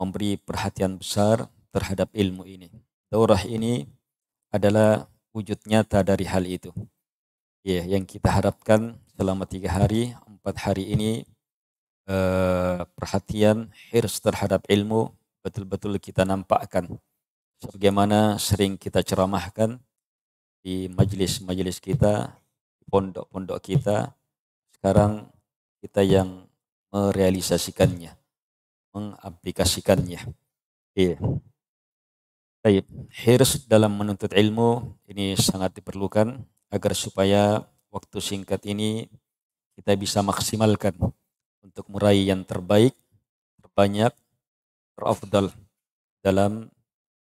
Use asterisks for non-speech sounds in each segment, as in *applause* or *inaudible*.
memberi perhatian besar terhadap ilmu ini. Daurah ini adalah wujud nyata dari hal itu. Ya, yang kita harapkan selama tiga hari, empat hari ini eh, perhatian hirs terhadap ilmu betul-betul kita nampakkan. Sebagaimana sering kita ceramahkan di majelis-majelis kita, pondok-pondok kita, sekarang kita yang merealisasikannya mengaplikasikannya. Iya. Baik, hirs dalam menuntut ilmu ini sangat diperlukan agar supaya waktu singkat ini kita bisa maksimalkan untuk meraih yang terbaik, terbanyak, terafdal dalam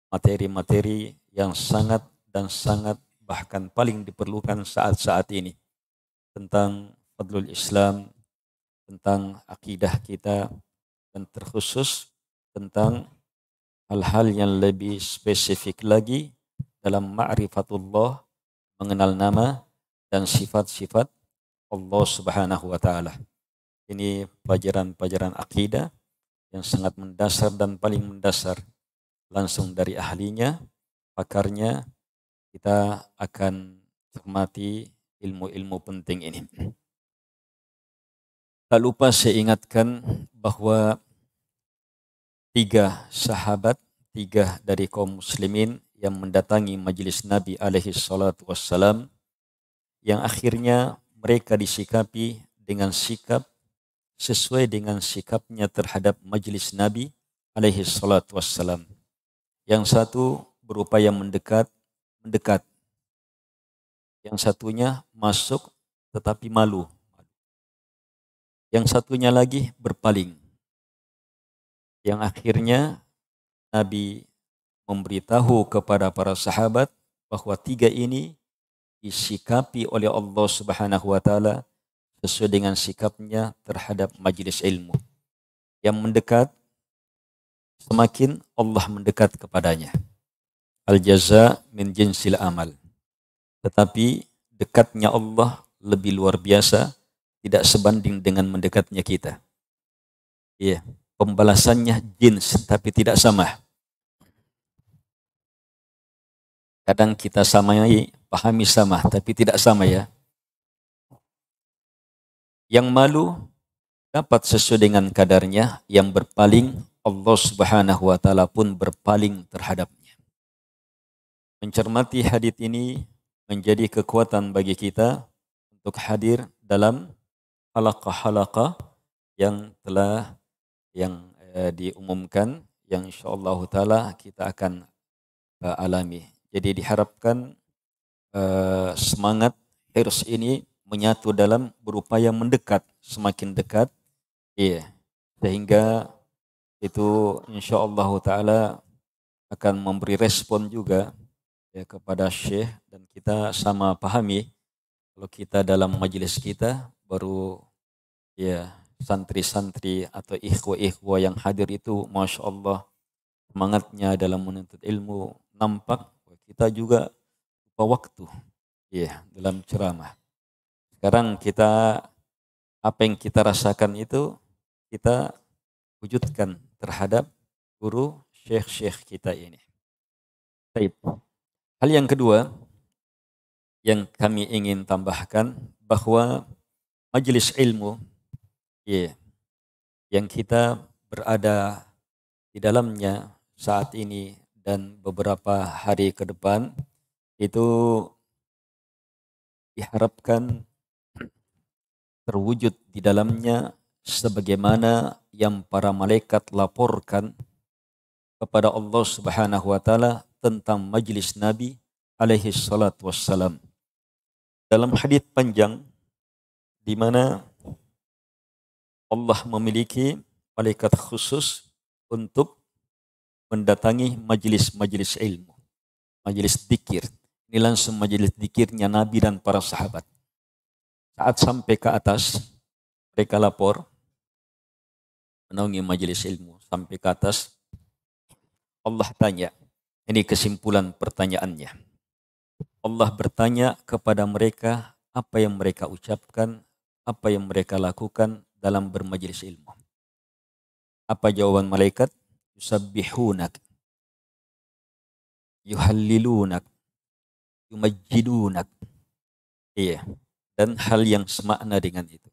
materi-materi yang sangat dan sangat bahkan paling diperlukan saat-saat ini tentang fadlul Islam, tentang akidah kita, dan terkhusus tentang hal-hal yang lebih spesifik lagi dalam ma'rifatullah mengenal nama dan sifat-sifat Allah Subhanahu wa taala. Ini pelajaran-pelajaran akidah yang sangat mendasar dan paling mendasar langsung dari ahlinya, pakarnya kita akan cermati ilmu-ilmu penting ini. Tak lupa saya ingatkan bahwa tiga sahabat, tiga dari kaum muslimin yang mendatangi majelis Nabi alaihi salatu wassalam yang akhirnya mereka disikapi dengan sikap sesuai dengan sikapnya terhadap majelis Nabi alaihi salatu wassalam. Yang satu berupaya mendekat, mendekat. Yang satunya masuk tetapi malu. Yang satunya lagi berpaling yang akhirnya Nabi memberitahu kepada para sahabat bahwa tiga ini disikapi oleh Allah Subhanahu wa taala sesuai dengan sikapnya terhadap majelis ilmu. Yang mendekat semakin Allah mendekat kepadanya. Al jaza min jinsil amal. Tetapi dekatnya Allah lebih luar biasa tidak sebanding dengan mendekatnya kita. Iya. Yeah pembalasannya jins tapi tidak sama. Kadang kita samai, ya, pahami sama tapi tidak sama ya. Yang malu dapat sesuai dengan kadarnya, yang berpaling Allah Subhanahu wa taala pun berpaling terhadapnya. Mencermati hadis ini menjadi kekuatan bagi kita untuk hadir dalam halaqah-halaqah yang telah yang eh, diumumkan yang insyaallah taala kita akan eh, alami. Jadi diharapkan eh, semangat hirs ini menyatu dalam berupaya mendekat, semakin dekat. Iya. Sehingga itu insyaallah taala akan memberi respon juga ya, kepada Syekh dan kita sama pahami kalau kita dalam majelis kita baru ya santri-santri atau ikhwa-ikhwa yang hadir itu Masya Allah semangatnya dalam menuntut ilmu nampak kita juga lupa waktu ya yeah, dalam ceramah sekarang kita apa yang kita rasakan itu kita wujudkan terhadap guru syekh-syekh kita ini Baik. hal yang kedua yang kami ingin tambahkan bahwa majelis ilmu yeah, yang kita berada di dalamnya saat ini dan beberapa hari ke depan itu diharapkan terwujud di dalamnya sebagaimana yang para malaikat laporkan kepada Allah Subhanahu wa taala tentang majelis Nabi alaihi salat wassalam. Dalam hadis panjang di mana Allah memiliki malaikat khusus untuk mendatangi majelis-majelis ilmu, majelis dikir. Ini langsung majelis dikirnya Nabi dan para sahabat. Saat sampai ke atas, mereka lapor, menaungi majelis ilmu sampai ke atas. Allah tanya, ini kesimpulan pertanyaannya. Allah bertanya kepada mereka apa yang mereka ucapkan, apa yang mereka lakukan, dalam bermajelis ilmu. Apa jawaban malaikat? Yusabbihunak. Yuhallilunak. Yumajjidunak. Iya. Dan hal yang semakna dengan itu.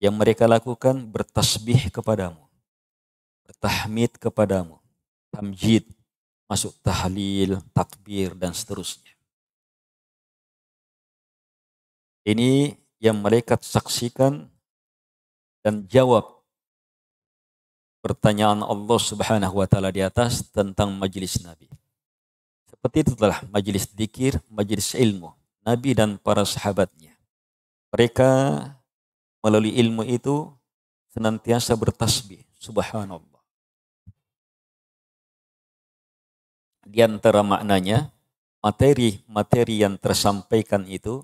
Yang mereka lakukan bertasbih kepadamu. Bertahmid kepadamu. Tamjid. Masuk tahlil, takbir, dan seterusnya. Ini yang mereka saksikan dan jawab pertanyaan Allah Subhanahu wa taala di atas tentang majelis Nabi. Seperti itu telah majelis dikir, majelis ilmu Nabi dan para sahabatnya. Mereka melalui ilmu itu senantiasa bertasbih subhanallah. Di antara maknanya materi-materi yang tersampaikan itu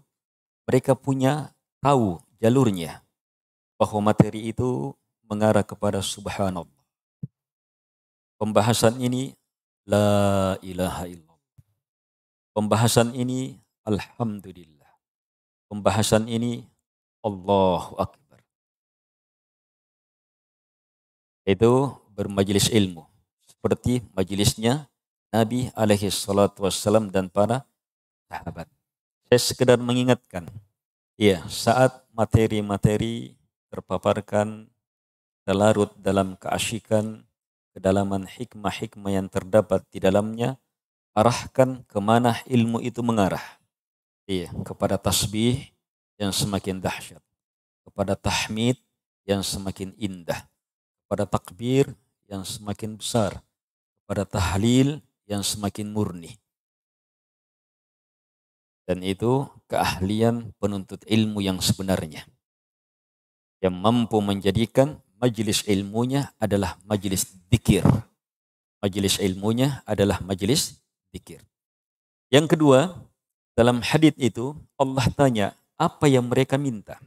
mereka punya tahu jalurnya bahwa materi itu mengarah kepada subhanallah. Pembahasan ini la ilaha illallah. Pembahasan ini alhamdulillah. Pembahasan ini Allahu akbar. Itu bermajelis ilmu seperti majelisnya Nabi alaihi salatu wassalam dan para sahabat. Saya sekedar mengingatkan, ya saat materi-materi terpaparkan, terlarut dalam keasyikan, kedalaman hikmah-hikmah yang terdapat di dalamnya, arahkan kemana ilmu itu mengarah. Iya, kepada tasbih yang semakin dahsyat, kepada tahmid yang semakin indah, kepada takbir yang semakin besar, kepada tahlil yang semakin murni. Dan itu keahlian penuntut ilmu yang sebenarnya yang mampu menjadikan majelis ilmunya adalah majelis dikir. Majelis ilmunya adalah majelis dikir. Yang kedua, dalam hadith itu Allah tanya apa yang mereka minta.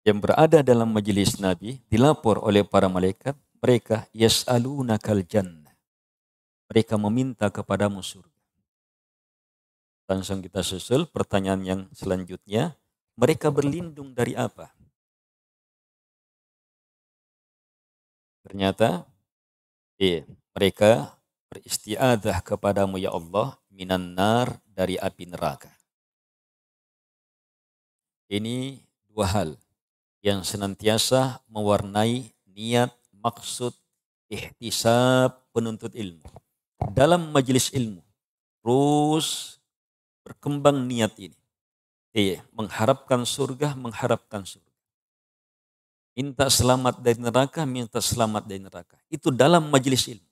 Yang berada dalam majelis Nabi dilapor oleh para malaikat, mereka yas'alunakal jannah. Mereka meminta kepadamu surga. Langsung kita susul pertanyaan yang selanjutnya. Mereka berlindung dari apa? Ternyata, eh, mereka beristiadah kepadamu ya Allah minan nar dari api neraka. Ini dua hal yang senantiasa mewarnai niat, maksud, ihtisab penuntut ilmu. Dalam majelis ilmu, terus berkembang niat ini. Iya, mengharapkan surga, mengharapkan surga. Minta selamat dari neraka, minta selamat dari neraka. Itu dalam majelis ilmu.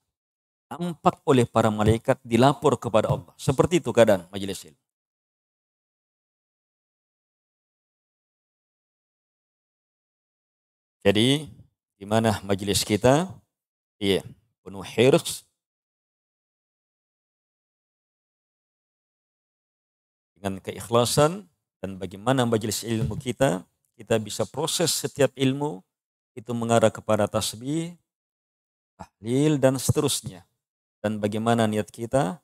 Nampak oleh para malaikat dilapor kepada Allah. Seperti itu keadaan majelis ilmu. Jadi, di mana majelis kita? Iya, penuh hirs, dengan keikhlasan dan bagaimana majelis ilmu kita kita bisa proses setiap ilmu itu mengarah kepada tasbih, tahlil dan seterusnya. Dan bagaimana niat kita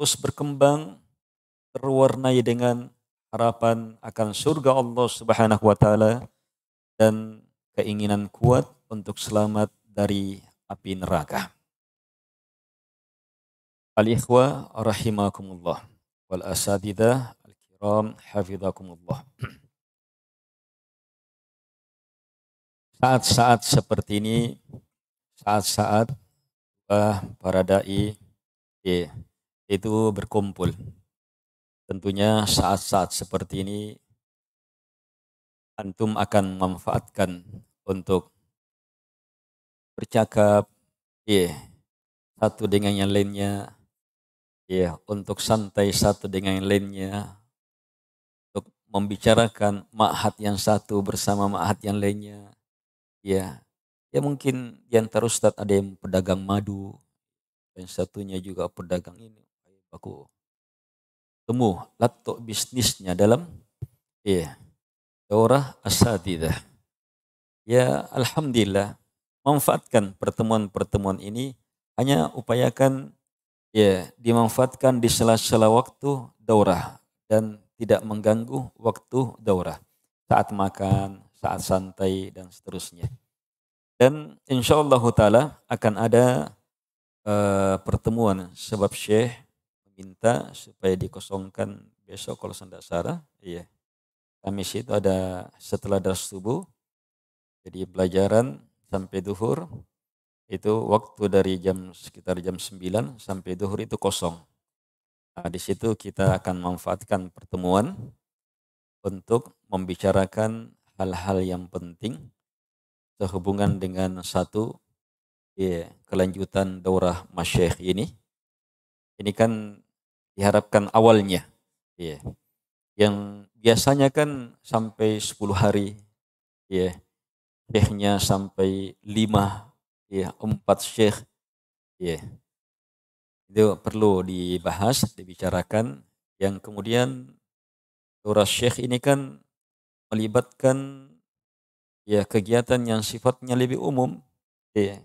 terus berkembang terwarnai dengan harapan akan surga Allah Subhanahu wa taala dan keinginan kuat untuk selamat dari api neraka. Al-ikhwa rahimakumullah wal asatidah al-kiram hafizakumullah. Saat-saat seperti ini, saat-saat uh, para dai yeah, itu berkumpul. Tentunya saat-saat seperti ini antum akan memanfaatkan untuk bercakap yeah, satu dengan yang lainnya ya untuk santai satu dengan yang lainnya untuk membicarakan makhat yang satu bersama makhat yang lainnya ya ya mungkin yang terus ustaz ada yang pedagang madu yang satunya juga pedagang ini aku temu laptop bisnisnya dalam ya daurah asatidah ya alhamdulillah manfaatkan pertemuan-pertemuan ini hanya upayakan ya dimanfaatkan di sela-sela waktu daurah dan tidak mengganggu waktu daurah saat makan saat santai dan seterusnya dan insya Allah taala akan ada uh, pertemuan sebab Syekh meminta supaya dikosongkan besok kalau tidak salah iya kami itu ada setelah das subuh jadi pelajaran sampai duhur itu waktu dari jam sekitar jam 9 sampai duhur itu kosong. Nah, di situ kita akan memanfaatkan pertemuan untuk membicarakan hal-hal yang penting sehubungan dengan satu ya, kelanjutan daurah masyekh ini. Ini kan diharapkan awalnya. Ya. Yang biasanya kan sampai 10 hari. Ya. Syekhnya sampai 5 Iya, empat syekh. Iya. Itu perlu dibahas, dibicarakan. Yang kemudian Surah Syekh ini kan melibatkan ya kegiatan yang sifatnya lebih umum. Iya.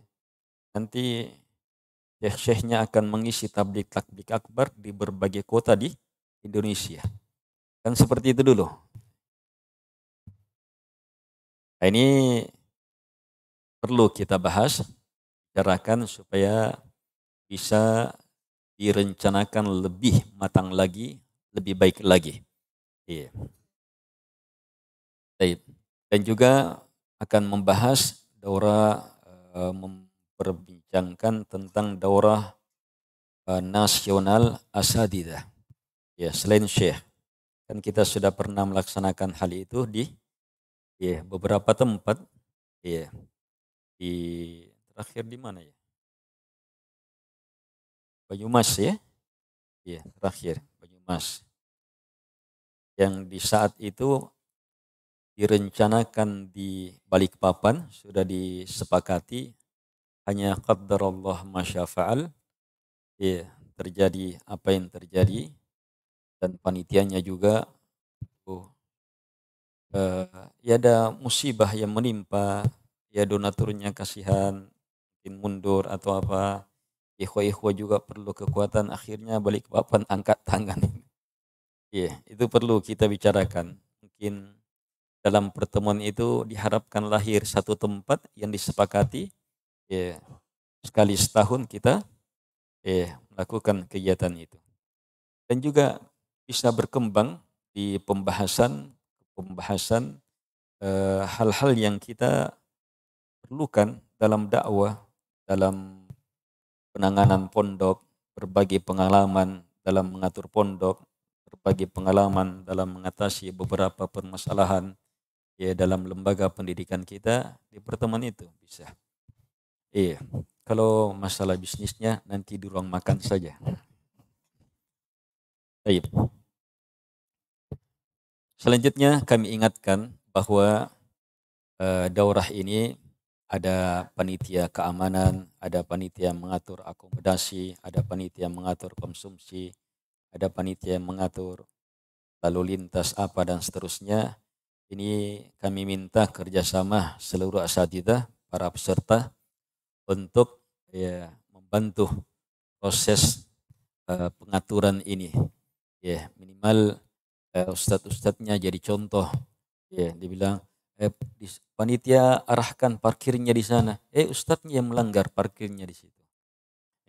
Nanti syekh-syekhnya akan mengisi tablik takbik akbar di berbagai kota di Indonesia. Kan seperti itu dulu. Nah, ini perlu kita bahas, bicarakan supaya bisa direncanakan lebih matang lagi, lebih baik lagi. Iya. Dan juga akan membahas daurah eh, memperbincangkan tentang daurah eh, nasional asadidah. Ya, selain syekh. Kan kita sudah pernah melaksanakan hal itu di ya, beberapa tempat. Ya. Di terakhir di mana ya? Banyumas ya? Iya, terakhir Banyumas. Yang di saat itu direncanakan di Balikpapan sudah disepakati hanya qadarullah masyafa'al ya, terjadi apa yang terjadi dan panitianya juga oh, uh, ya ada musibah yang menimpa ya donaturnya kasihan mungkin mundur atau apa ikhwa-ikhwa juga perlu kekuatan akhirnya balik papan angkat tangan *laughs* ini iya, yeah, itu perlu kita bicarakan mungkin dalam pertemuan itu diharapkan lahir satu tempat yang disepakati ya sekali setahun kita ya melakukan kegiatan itu dan juga bisa berkembang di pembahasan pembahasan eh, hal-hal e, yang kita diperlukan dalam dakwah, dalam penanganan pondok, berbagai pengalaman dalam mengatur pondok, berbagai pengalaman dalam mengatasi beberapa permasalahan ya dalam lembaga pendidikan kita di pertemuan itu bisa. Iya, kalau masalah bisnisnya nanti di ruang makan saja. Baik. Selanjutnya kami ingatkan bahwa uh, daurah ini ada panitia keamanan, ada panitia mengatur akomodasi, ada panitia mengatur konsumsi, ada panitia mengatur lalu lintas apa dan seterusnya. Ini kami minta kerjasama seluruh asatidah, para peserta untuk ya membantu proses uh, pengaturan ini. Ya, minimal uh, ustadz-ustadznya jadi contoh. Ya, dibilang Eh, panitia arahkan parkirnya di sana. Eh ustadznya yang melanggar parkirnya di situ.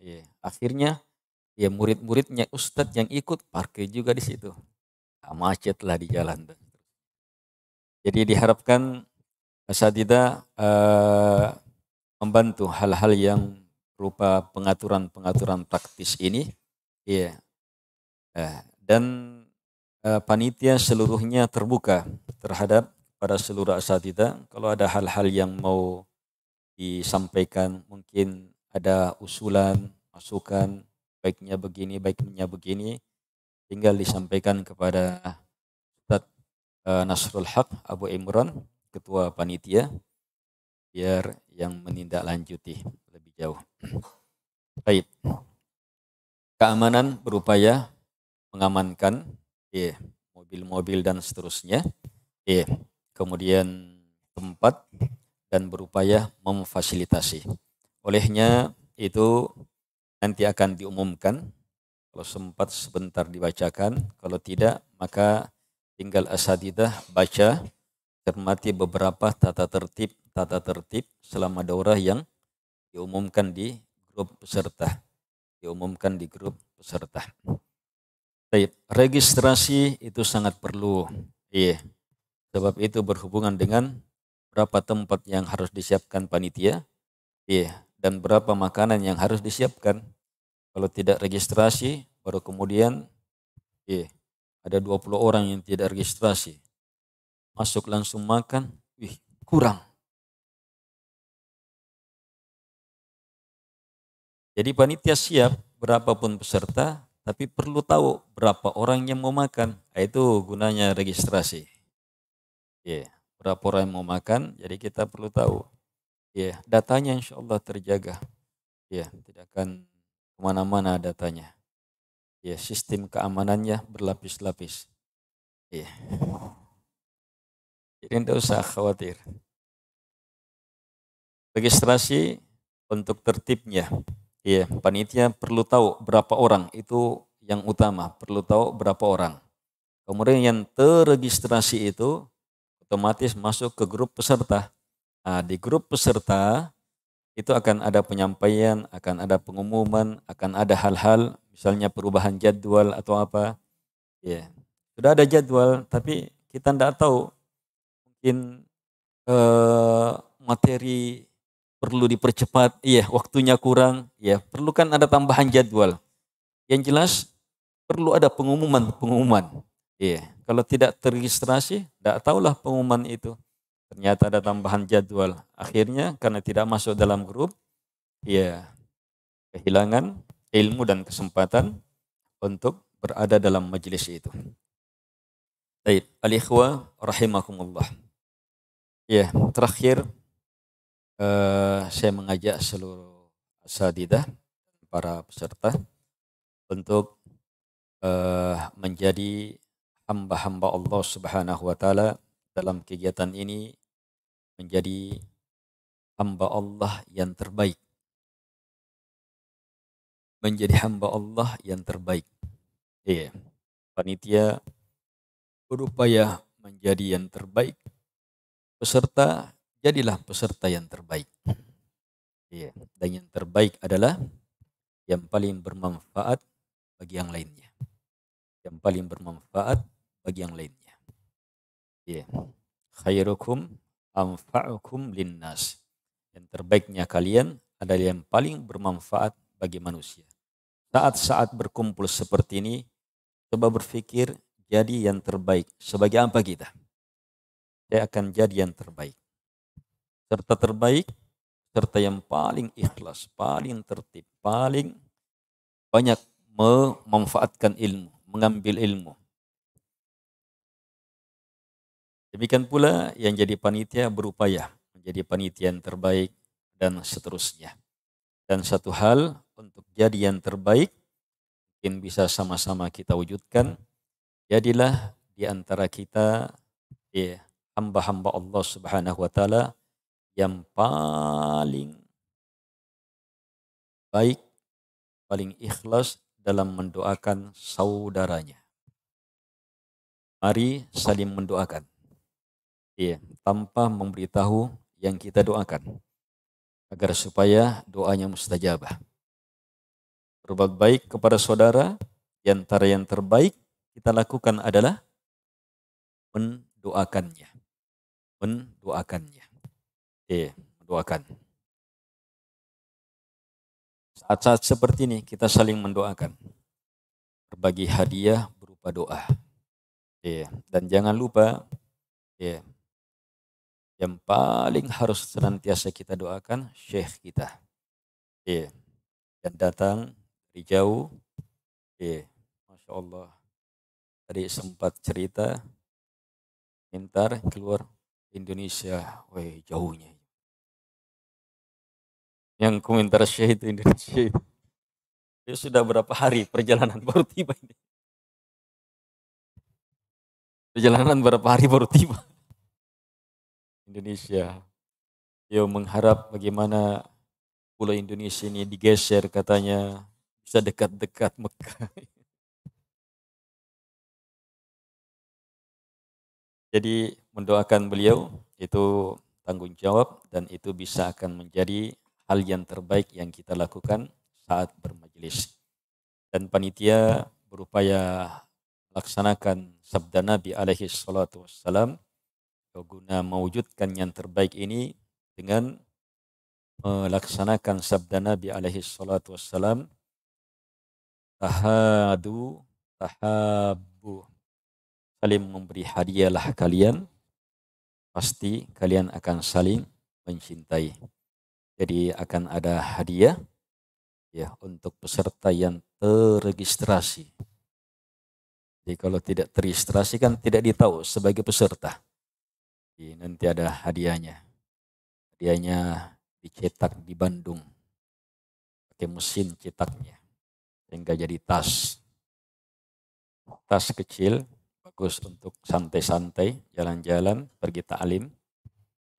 Yeah. Akhirnya ya murid-muridnya ustadz yang ikut parkir juga di situ. Nah, macetlah di jalan. Jadi diharapkan tidak eh, membantu hal-hal yang berupa pengaturan-pengaturan praktis ini. Iya. Yeah. dan uh, panitia seluruhnya terbuka terhadap kepada seluruh asatidah. Kalau ada hal-hal yang mau disampaikan, mungkin ada usulan, masukan, baiknya begini, baiknya begini, tinggal disampaikan kepada Ustaz eh, Nasrul Haq Abu Imran, Ketua Panitia, biar yang menindaklanjuti lebih jauh. Baik. Keamanan berupaya mengamankan eh, mobil-mobil dan seterusnya. Yeah kemudian tempat dan berupaya memfasilitasi. Olehnya itu nanti akan diumumkan. Kalau sempat sebentar dibacakan, kalau tidak maka tinggal asadidah baca, cermati beberapa tata tertib, tata tertib selama daurah yang diumumkan di grup peserta. Diumumkan di grup peserta. Baik, registrasi itu sangat perlu. Iya, Sebab itu berhubungan dengan berapa tempat yang harus disiapkan panitia, iya, dan berapa makanan yang harus disiapkan. Kalau tidak registrasi, baru kemudian iya, ada 20 orang yang tidak registrasi. Masuk langsung makan, wih, kurang. Jadi panitia siap berapapun peserta, tapi perlu tahu berapa orang yang mau makan. Nah, itu gunanya registrasi. Ya, yeah. berapa orang yang mau makan, jadi kita perlu tahu. Ya, yeah. datanya insya Allah terjaga. Ya, yeah. tidak akan kemana-mana datanya. Ya, sistem keamanannya berlapis-lapis. Ya. Jadi tidak usah khawatir. Registrasi untuk tertibnya. Iya, panitia perlu tahu berapa orang itu yang utama, perlu tahu berapa orang. Kemudian yang terregistrasi itu otomatis masuk ke grup peserta. Nah, di grup peserta itu akan ada penyampaian, akan ada pengumuman, akan ada hal-hal misalnya perubahan jadwal atau apa. Ya. Yeah. Sudah ada jadwal tapi kita tidak tahu mungkin eh, materi perlu dipercepat, iya waktunya kurang, ya perlu kan ada tambahan jadwal. Yang jelas perlu ada pengumuman-pengumuman. Iya, kalau tidak terregistrasi, tidak tahulah pengumuman itu. Ternyata ada tambahan jadwal. Akhirnya karena tidak masuk dalam grup, ya kehilangan ilmu dan kesempatan untuk berada dalam majelis itu. Baik, alikhwa rahimakumullah. Ya, terakhir eh, saya mengajak seluruh sadidah, para peserta untuk eh, menjadi hamba-hamba Allah Subhanahu wa taala dalam kegiatan ini menjadi hamba Allah yang terbaik. Menjadi hamba Allah yang terbaik. Iya. Yeah. Panitia berupaya menjadi yang terbaik. Peserta jadilah peserta yang terbaik. Iya. Yeah. Dan yang terbaik adalah yang paling bermanfaat bagi yang lainnya. Yang paling bermanfaat bagi yang lainnya. Ya. Khairukum anfa'ukum linnas. Yang terbaiknya kalian adalah yang paling bermanfaat bagi manusia. Saat-saat berkumpul seperti ini, coba berpikir jadi yang terbaik. Sebagai apa kita? Saya akan jadi yang terbaik. Serta terbaik, serta yang paling ikhlas, paling tertib, paling banyak memanfaatkan ilmu, mengambil ilmu. Demikian pula yang jadi panitia berupaya menjadi panitia yang terbaik dan seterusnya. Dan satu hal untuk jadi yang terbaik mungkin bisa sama-sama kita wujudkan. Jadilah di antara kita ya, hamba-hamba Allah Subhanahu wa taala yang paling baik, paling ikhlas dalam mendoakan saudaranya. Mari saling mendoakan. Iya, tanpa memberitahu yang kita doakan agar supaya doanya mustajabah. Berbuat baik kepada saudara, di antara yang terbaik kita lakukan adalah mendoakannya. Mendoakannya. Iya, mendoakan. Saat-saat seperti ini kita saling mendoakan. Berbagi hadiah berupa doa. Iya, dan jangan lupa iya, yang paling harus senantiasa kita doakan syekh kita. Iya. dan datang dari jauh. Iya. Masya Allah. Tadi sempat cerita. ntar keluar Indonesia. Weh jauhnya. Yang komentar syekh itu Indonesia. Dia sudah berapa hari perjalanan baru tiba ini. Perjalanan berapa hari baru tiba. Indonesia. Beliau mengharap bagaimana pulau Indonesia ini digeser katanya bisa dekat-dekat Mekah. *laughs* Jadi mendoakan beliau itu tanggung jawab dan itu bisa akan menjadi hal yang terbaik yang kita lakukan saat bermajelis. Dan panitia berupaya melaksanakan sabda Nabi alaihi salatu wassalam guna mewujudkan yang terbaik ini dengan melaksanakan sabda Nabi alaihi salatu wassalam tahadu tahabu saling memberi hadiahlah kalian pasti kalian akan saling mencintai jadi akan ada hadiah ya untuk peserta yang terregistrasi jadi kalau tidak terregistrasi kan tidak ditahu sebagai peserta nanti ada hadiahnya. Hadiahnya dicetak di Bandung. Pakai mesin cetaknya. Sehingga jadi tas. Tas kecil, bagus untuk santai-santai, jalan-jalan, pergi ta'lim.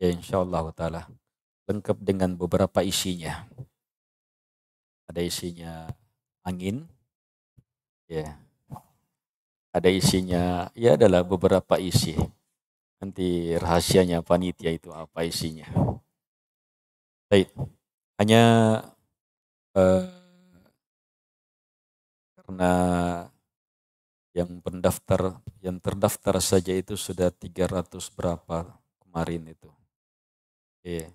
Ya insya Allah ta'ala. Lengkap dengan beberapa isinya. Ada isinya angin. Ya. Ada isinya, ya adalah beberapa isi. Nanti rahasianya panitia itu apa isinya. Baik. Hanya uh, karena yang pendaftar yang terdaftar saja itu sudah 300 berapa kemarin itu. Oke,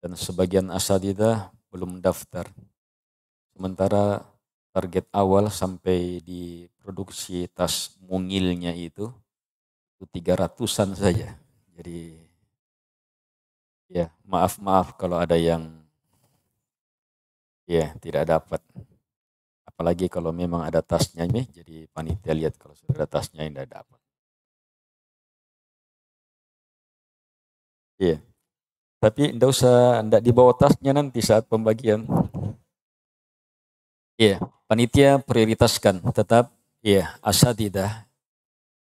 Dan sebagian kita belum mendaftar. Sementara target awal sampai di produksi tas mungilnya itu tiga ratusan saja. Jadi ya maaf maaf kalau ada yang ya tidak dapat. Apalagi kalau memang ada tasnya nih, jadi panitia lihat kalau sudah ada tasnya tidak dapat. Iya. Tapi tidak usah, tidak dibawa tasnya nanti saat pembagian. Iya, panitia prioritaskan. Tetap, iya, tidak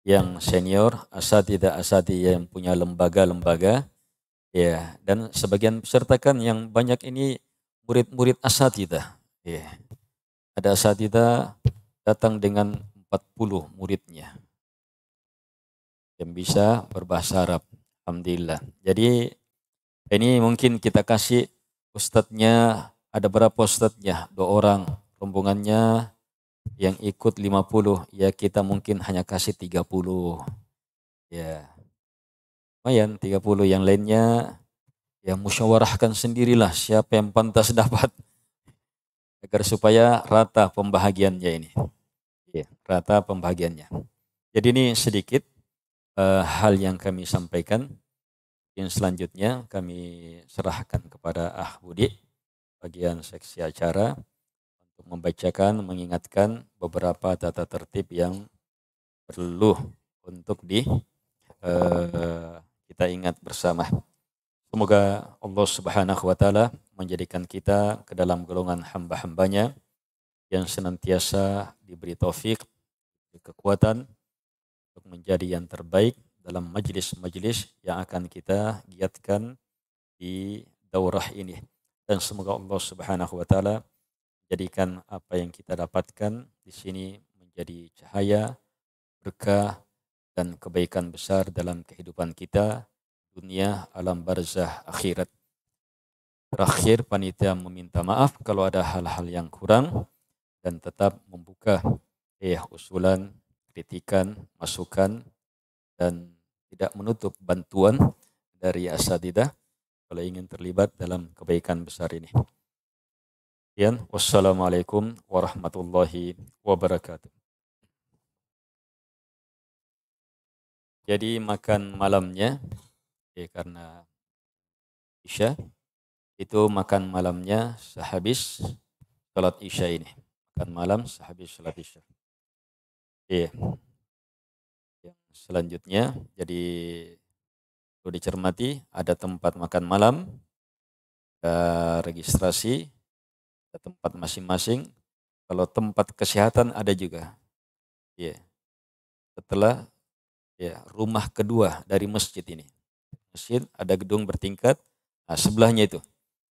yang senior, asatidah asati yang punya lembaga-lembaga, ya, dan sebagian peserta kan yang banyak ini murid-murid asatidah, ya. Ada asatidah datang dengan 40 muridnya yang bisa berbahasa Arab. Alhamdulillah. Jadi ini mungkin kita kasih ustadznya, ada berapa ustadznya? Dua orang, rombongannya yang ikut 50 ya kita mungkin hanya kasih 30 ya lumayan 30 yang lainnya ya musyawarahkan sendirilah siapa yang pantas dapat agar supaya rata pembahagiannya ini ya, rata pembahagiannya jadi ini sedikit uh, hal yang kami sampaikan yang selanjutnya kami serahkan kepada Ah Budi bagian seksi acara untuk membacakan, mengingatkan beberapa tata tertib yang perlu untuk di uh, kita ingat bersama. Semoga Allah Subhanahu wa taala menjadikan kita ke dalam golongan hamba-hambanya yang senantiasa diberi taufik, kekuatan untuk menjadi yang terbaik dalam majelis-majelis yang akan kita giatkan di daurah ini. Dan semoga Allah Subhanahu wa taala Jadikan apa yang kita dapatkan di sini menjadi cahaya, berkah, dan kebaikan besar dalam kehidupan kita, dunia, alam barzah, akhirat. Terakhir, panitia meminta maaf kalau ada hal-hal yang kurang dan tetap membuka eh usulan, kritikan, masukan, dan tidak menutup bantuan dari asadidah kalau ingin terlibat dalam kebaikan besar ini. Sekian, wassalamualaikum warahmatullahi wabarakatuh. Jadi makan malamnya, ya karena Isya, itu makan malamnya sehabis sholat Isya ini. Makan malam sehabis sholat Isya. Ya. Yang selanjutnya, jadi perlu dicermati ada tempat makan malam, ada eh, registrasi, ke tempat masing-masing. Kalau tempat kesehatan ada juga. Ya. Yeah. Setelah ya yeah, rumah kedua dari masjid ini. Masjid ada gedung bertingkat, nah, sebelahnya itu.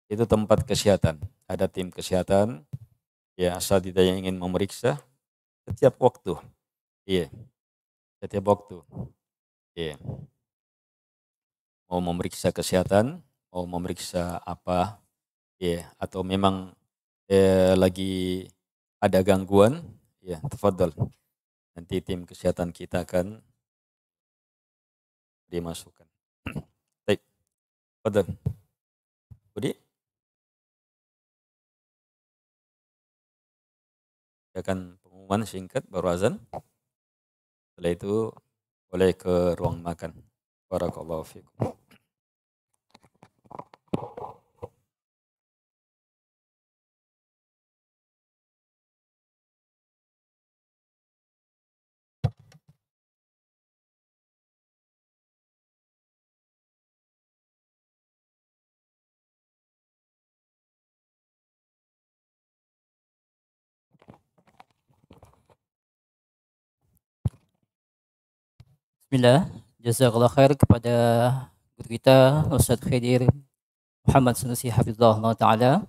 Itu tempat kesehatan. Ada tim kesehatan ya asal tidak yang ingin memeriksa setiap waktu. Iya. Yeah. Setiap waktu. Iya. Yeah. Mau memeriksa kesehatan, mau memeriksa apa, ya yeah. atau memang eh, lagi ada gangguan, ya tafadhol. Nanti tim kesehatan kita akan dimasukkan. *clears throat* Baik. Tafadhol. Budi? akan pengumuman singkat baru azan. Setelah itu boleh ke ruang makan. Barakallahu fiikum. Bismillah. Jazakallah khair kepada guru kita Ustaz Khidir Muhammad Sanusi Hafizullah Ta'ala.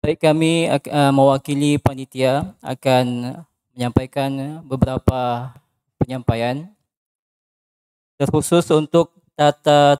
Baik kami uh, mewakili panitia akan menyampaikan beberapa penyampaian terkhusus untuk tata